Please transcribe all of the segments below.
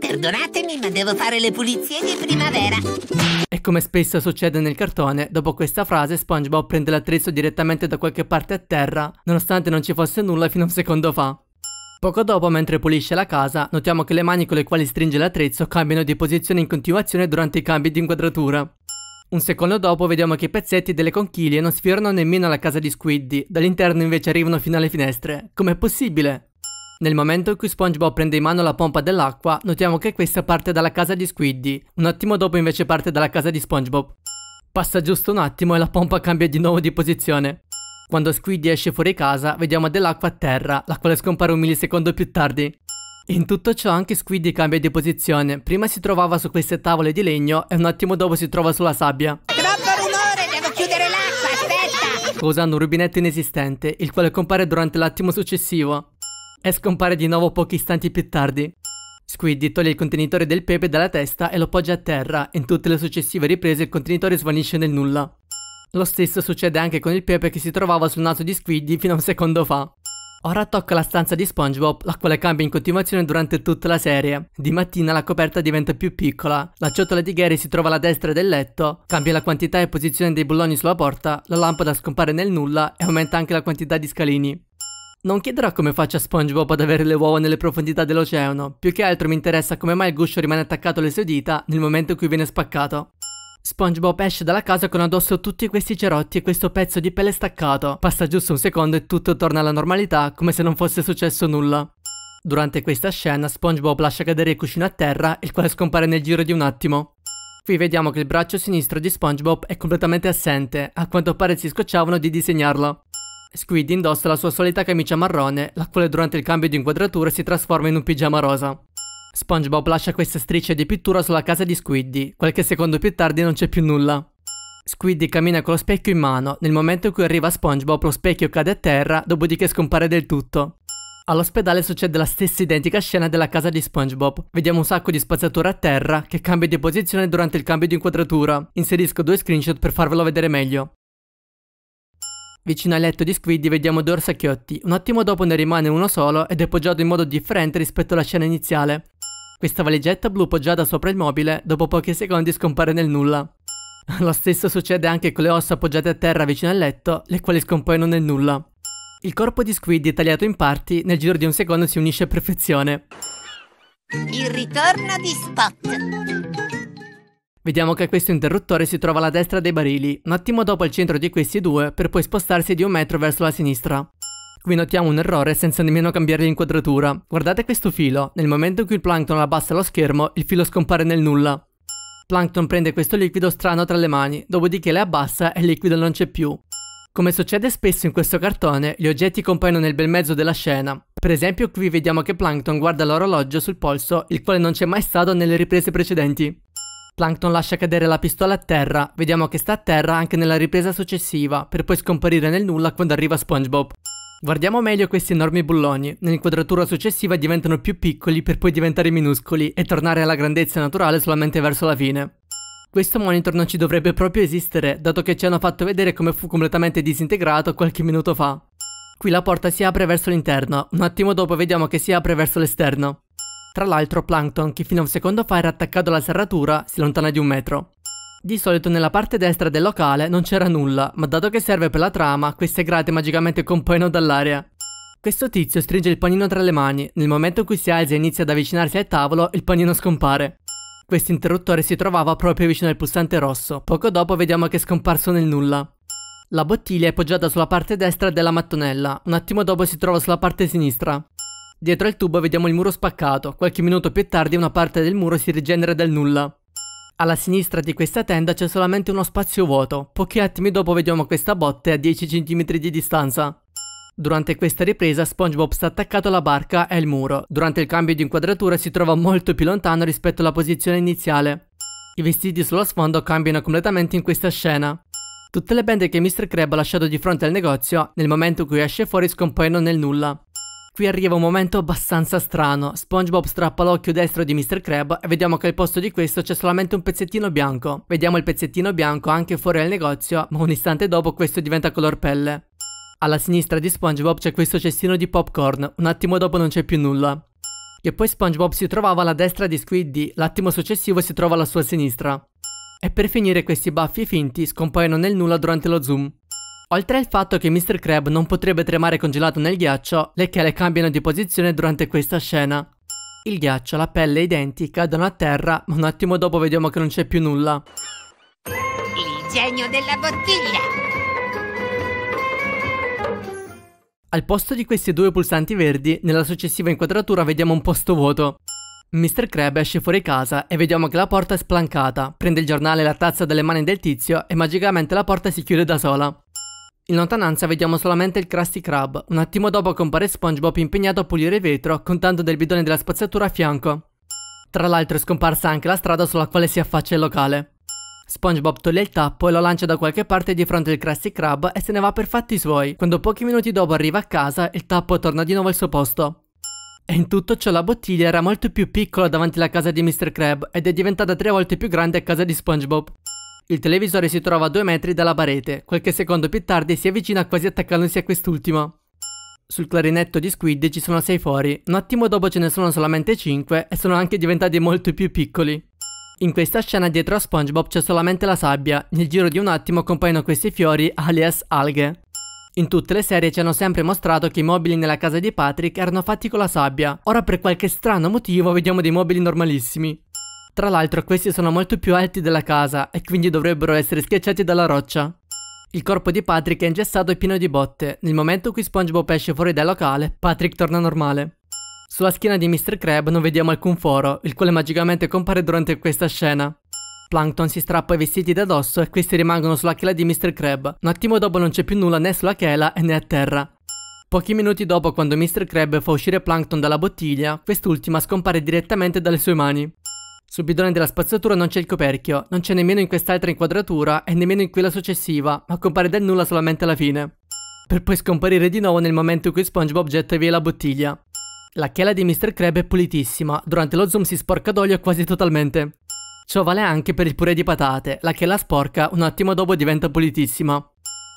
Perdonatemi, ma devo fare le pulizie di primavera. E come spesso succede nel cartone, dopo questa frase SpongeBob prende l'attrezzo direttamente da qualche parte a terra, nonostante non ci fosse nulla fino a un secondo fa. Poco dopo, mentre pulisce la casa, notiamo che le mani con le quali stringe l'attrezzo cambiano di posizione in continuazione durante i cambi di inquadratura. Un secondo dopo vediamo che i pezzetti delle conchiglie non sfiorano nemmeno la casa di Squiddy, dall'interno invece arrivano fino alle finestre. Com'è possibile? Nel momento in cui SpongeBob prende in mano la pompa dell'acqua, notiamo che questa parte dalla casa di Squiddy. Un attimo dopo invece parte dalla casa di SpongeBob. Passa giusto un attimo e la pompa cambia di nuovo di posizione. Quando Squiddy esce fuori casa, vediamo dell'acqua a terra, la quale scompare un millisecondo più tardi. In tutto ciò anche Squiddy cambia di posizione, prima si trovava su queste tavole di legno e un attimo dopo si trova sulla sabbia. Troppo rumore, devo chiudere l'acqua, aspetta! Usando un rubinetto inesistente, il quale compare durante l'attimo successivo e scompare di nuovo pochi istanti più tardi. Squiddy toglie il contenitore del pepe dalla testa e lo poggia a terra e in tutte le successive riprese il contenitore svanisce nel nulla. Lo stesso succede anche con il pepe che si trovava sul naso di Squiddy fino a un secondo fa. Ora tocca la stanza di SpongeBob, la quale cambia in continuazione durante tutta la serie. Di mattina la coperta diventa più piccola, la ciotola di Gary si trova alla destra del letto, cambia la quantità e posizione dei bulloni sulla porta, la lampada scompare nel nulla e aumenta anche la quantità di scalini. Non chiederò come faccia SpongeBob ad avere le uova nelle profondità dell'oceano, più che altro mi interessa come mai il guscio rimane attaccato alle sue dita nel momento in cui viene spaccato. SpongeBob esce dalla casa con addosso tutti questi cerotti e questo pezzo di pelle staccato. Passa giusto un secondo e tutto torna alla normalità, come se non fosse successo nulla. Durante questa scena SpongeBob lascia cadere il cuscino a terra, il quale scompare nel giro di un attimo. Qui vediamo che il braccio sinistro di SpongeBob è completamente assente, a quanto pare si scocciavano di disegnarlo. Squid indossa la sua solita camicia marrone, la quale durante il cambio di inquadratura si trasforma in un pigiama rosa. SpongeBob lascia queste strisce di pittura sulla casa di Squiddy, qualche secondo più tardi non c'è più nulla. Squiddy cammina con lo specchio in mano, nel momento in cui arriva SpongeBob lo specchio cade a terra, dopodiché scompare del tutto. All'ospedale succede la stessa identica scena della casa di SpongeBob. Vediamo un sacco di spazzatura a terra che cambia di posizione durante il cambio di inquadratura. Inserisco due screenshot per farvelo vedere meglio. Vicino al letto di Squiddy vediamo Dorsa e Chiotti, un attimo dopo ne rimane uno solo ed è poggiato in modo differente rispetto alla scena iniziale. Questa valigetta blu poggiata sopra il mobile, dopo pochi secondi scompare nel nulla. Lo stesso succede anche con le ossa appoggiate a terra vicino al letto, le quali scompaiono nel nulla. Il corpo di Squiddy tagliato in parti, nel giro di un secondo si unisce a perfezione. Il ritorno di Spot Vediamo che questo interruttore si trova alla destra dei barili, un attimo dopo al centro di questi due per poi spostarsi di un metro verso la sinistra. Qui notiamo un errore senza nemmeno cambiare l'inquadratura. Guardate questo filo, nel momento in cui il plankton abbassa lo schermo, il filo scompare nel nulla. Plankton prende questo liquido strano tra le mani, dopodiché le abbassa e il liquido non c'è più. Come succede spesso in questo cartone, gli oggetti compaiono nel bel mezzo della scena. Per esempio qui vediamo che Plankton guarda l'orologio sul polso, il quale non c'è mai stato nelle riprese precedenti. Plankton lascia cadere la pistola a terra, vediamo che sta a terra anche nella ripresa successiva, per poi scomparire nel nulla quando arriva SpongeBob. Guardiamo meglio questi enormi bulloni, nell'inquadratura successiva diventano più piccoli per poi diventare minuscoli e tornare alla grandezza naturale solamente verso la fine. Questo monitor non ci dovrebbe proprio esistere, dato che ci hanno fatto vedere come fu completamente disintegrato qualche minuto fa. Qui la porta si apre verso l'interno, un attimo dopo vediamo che si apre verso l'esterno. Tra l'altro Plankton, che fino a un secondo fa era attaccato alla serratura, si allontana di un metro. Di solito nella parte destra del locale non c'era nulla, ma dato che serve per la trama, queste grate magicamente compaiono dall'aria. Questo tizio stringe il panino tra le mani, nel momento in cui si alza e inizia ad avvicinarsi al tavolo, il panino scompare. Questo interruttore si trovava proprio vicino al pulsante rosso, poco dopo vediamo che è scomparso nel nulla. La bottiglia è poggiata sulla parte destra della mattonella, un attimo dopo si trova sulla parte sinistra. Dietro al tubo vediamo il muro spaccato, qualche minuto più tardi una parte del muro si rigenera dal nulla. Alla sinistra di questa tenda c'è solamente uno spazio vuoto, pochi attimi dopo vediamo questa botte a 10 cm di distanza. Durante questa ripresa SpongeBob sta attaccato alla barca e al muro, durante il cambio di inquadratura si trova molto più lontano rispetto alla posizione iniziale. I vestiti sullo sfondo cambiano completamente in questa scena. Tutte le bende che Mr. Crab ha lasciato di fronte al negozio, nel momento in cui esce fuori scompaiono nel nulla. Qui arriva un momento abbastanza strano. SpongeBob strappa l'occhio destro di Mr. Crab e vediamo che al posto di questo c'è solamente un pezzettino bianco. Vediamo il pezzettino bianco anche fuori dal negozio, ma un istante dopo questo diventa color pelle. Alla sinistra di SpongeBob c'è questo cestino di popcorn, un attimo dopo non c'è più nulla. E poi SpongeBob si trovava alla destra di Squiddy, l'attimo successivo si trova alla sua sinistra. E per finire questi baffi finti scompaiono nel nulla durante lo zoom. Oltre al fatto che Mr. Crab non potrebbe tremare congelato nel ghiaccio, le chele cambiano di posizione durante questa scena. Il ghiaccio, la pelle e i denti cadono a terra, ma un attimo dopo vediamo che non c'è più nulla. Il genio della bottiglia! Al posto di questi due pulsanti verdi, nella successiva inquadratura vediamo un posto vuoto. Mr. Crab esce fuori casa e vediamo che la porta è splancata, prende il giornale e la tazza dalle mani del tizio e magicamente la porta si chiude da sola. In lontananza vediamo solamente il Krusty Krab. Un attimo dopo compare SpongeBob impegnato a pulire il vetro, contando del bidone della spazzatura a fianco. Tra l'altro è scomparsa anche la strada sulla quale si affaccia il locale. SpongeBob toglie il tappo e lo lancia da qualche parte di fronte al Krusty Krab e se ne va per fatti suoi. Quando pochi minuti dopo arriva a casa, il tappo torna di nuovo al suo posto. E in tutto ciò la bottiglia era molto più piccola davanti alla casa di Mr. Krab ed è diventata tre volte più grande a casa di SpongeBob. Il televisore si trova a due metri dalla parete, qualche secondo più tardi si avvicina quasi attaccandosi a quest'ultimo. Sul clarinetto di Squid ci sono sei fori, un attimo dopo ce ne sono solamente cinque e sono anche diventati molto più piccoli. In questa scena dietro a SpongeBob c'è solamente la sabbia, nel giro di un attimo compaiono questi fiori alias alghe. In tutte le serie ci hanno sempre mostrato che i mobili nella casa di Patrick erano fatti con la sabbia, ora per qualche strano motivo vediamo dei mobili normalissimi. Tra l'altro questi sono molto più alti della casa e quindi dovrebbero essere schiacciati dalla roccia. Il corpo di Patrick è ingessato e pieno di botte. Nel momento in cui SpongeBob esce fuori dal locale, Patrick torna normale. Sulla schiena di Mr. Crab non vediamo alcun foro, il quale magicamente compare durante questa scena. Plankton si strappa i vestiti da dosso e questi rimangono sulla chela di Mr. Crab. Un attimo dopo non c'è più nulla né sulla chela né a terra. Pochi minuti dopo, quando Mr. Crab fa uscire Plankton dalla bottiglia, quest'ultima scompare direttamente dalle sue mani. Sul bidone della spazzatura non c'è il coperchio, non c'è nemmeno in quest'altra inquadratura e nemmeno in quella successiva, ma compare del nulla solamente alla fine. Per poi scomparire di nuovo nel momento in cui SpongeBob getta via la bottiglia. La chela di Mr. Crab è pulitissima, durante lo zoom si sporca d'olio quasi totalmente. Ciò vale anche per il purè di patate, la chela sporca un attimo dopo diventa pulitissima.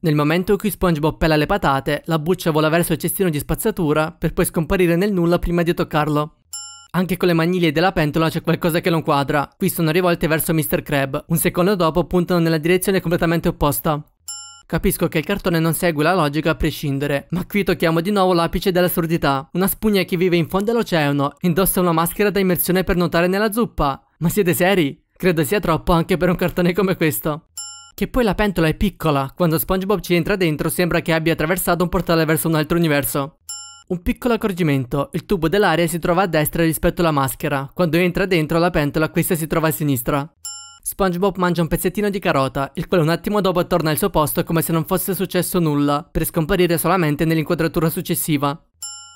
Nel momento in cui SpongeBob pela le patate, la buccia vola verso il cestino di spazzatura per poi scomparire nel nulla prima di toccarlo. Anche con le maniglie della pentola c'è qualcosa che non quadra. Qui sono rivolte verso Mr. Crab. Un secondo dopo puntano nella direzione completamente opposta. Capisco che il cartone non segue la logica a prescindere, ma qui tocchiamo di nuovo l'apice dell'assurdità. Una spugna che vive in fondo all'oceano indossa una maschera da immersione per nuotare nella zuppa. Ma siete seri? Credo sia troppo anche per un cartone come questo. Che poi la pentola è piccola, quando SpongeBob ci entra dentro sembra che abbia attraversato un portale verso un altro universo. Un piccolo accorgimento, il tubo dell'aria si trova a destra rispetto alla maschera, quando entra dentro la pentola questa si trova a sinistra. SpongeBob mangia un pezzettino di carota, il quale un attimo dopo torna al suo posto come se non fosse successo nulla, per scomparire solamente nell'inquadratura successiva.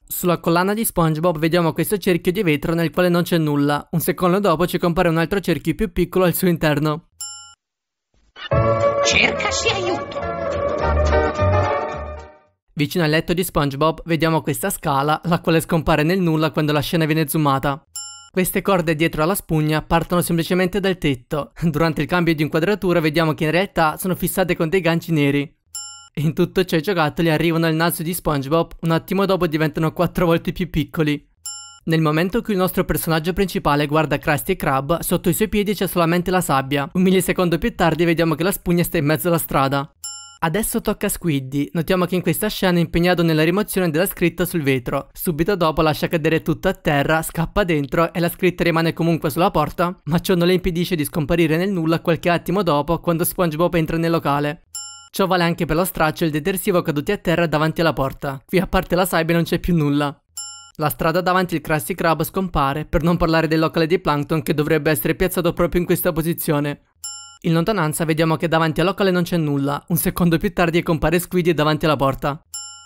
Sulla collana di SpongeBob vediamo questo cerchio di vetro nel quale non c'è nulla, un secondo dopo ci compare un altro cerchio più piccolo al suo interno. Cercasi aiuto! Vicino al letto di SpongeBob vediamo questa scala, la quale scompare nel nulla quando la scena viene zoomata. Queste corde dietro alla spugna partono semplicemente dal tetto. Durante il cambio di inquadratura vediamo che in realtà sono fissate con dei ganci neri. In tutto ciò i giocattoli arrivano al naso di SpongeBob, un attimo dopo diventano quattro volte più piccoli. Nel momento in cui il nostro personaggio principale guarda Krusty e Crab, sotto i suoi piedi c'è solamente la sabbia. Un millisecondo più tardi vediamo che la spugna sta in mezzo alla strada. Adesso tocca a Squiddy, notiamo che in questa scena è impegnato nella rimozione della scritta sul vetro. Subito dopo lascia cadere tutto a terra, scappa dentro e la scritta rimane comunque sulla porta, ma ciò non le impedisce di scomparire nel nulla qualche attimo dopo quando SpongeBob entra nel locale. Ciò vale anche per lo straccio e il detersivo caduti a terra davanti alla porta. Qui a parte la sabbia non c'è più nulla. La strada davanti il Krusty Krab scompare, per non parlare del locale di Plankton che dovrebbe essere piazzato proprio in questa posizione. In lontananza vediamo che davanti al locale non c'è nulla, un secondo più tardi compare Squiddy davanti alla porta.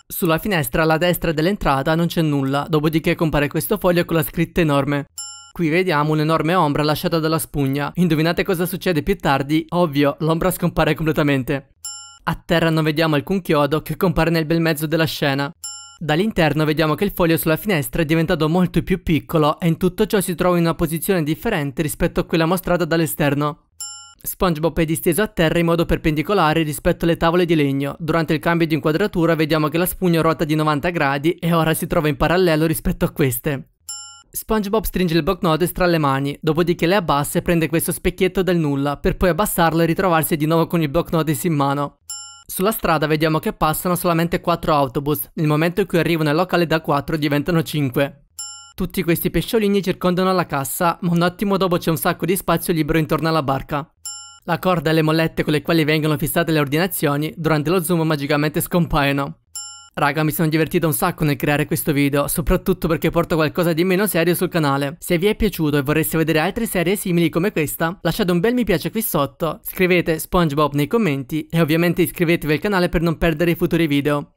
Sulla finestra alla destra dell'entrata non c'è nulla, dopodiché compare questo foglio con la scritta enorme. Qui vediamo un'enorme ombra lasciata dalla spugna. Indovinate cosa succede più tardi? Ovvio, l'ombra scompare completamente. A terra non vediamo alcun chiodo che compare nel bel mezzo della scena. Dall'interno vediamo che il foglio sulla finestra è diventato molto più piccolo e in tutto ciò si trova in una posizione differente rispetto a quella mostrata dall'esterno. SpongeBob è disteso a terra in modo perpendicolare rispetto alle tavole di legno. Durante il cambio di inquadratura vediamo che la spugna ruota di 90 gradi e ora si trova in parallelo rispetto a queste. SpongeBob stringe il block notice tra le mani, dopodiché le abbassa e prende questo specchietto del nulla, per poi abbassarlo e ritrovarsi di nuovo con il block notice in mano. Sulla strada vediamo che passano solamente 4 autobus, nel momento in cui arrivano al locale da 4 diventano 5. Tutti questi pesciolini circondano la cassa, ma un attimo dopo c'è un sacco di spazio libero intorno alla barca. La corda e le mollette con le quali vengono fissate le ordinazioni durante lo zoom magicamente scompaiono. Raga mi sono divertito un sacco nel creare questo video, soprattutto perché porto qualcosa di meno serio sul canale. Se vi è piaciuto e vorreste vedere altre serie simili come questa, lasciate un bel mi piace qui sotto, scrivete Spongebob nei commenti e ovviamente iscrivetevi al canale per non perdere i futuri video.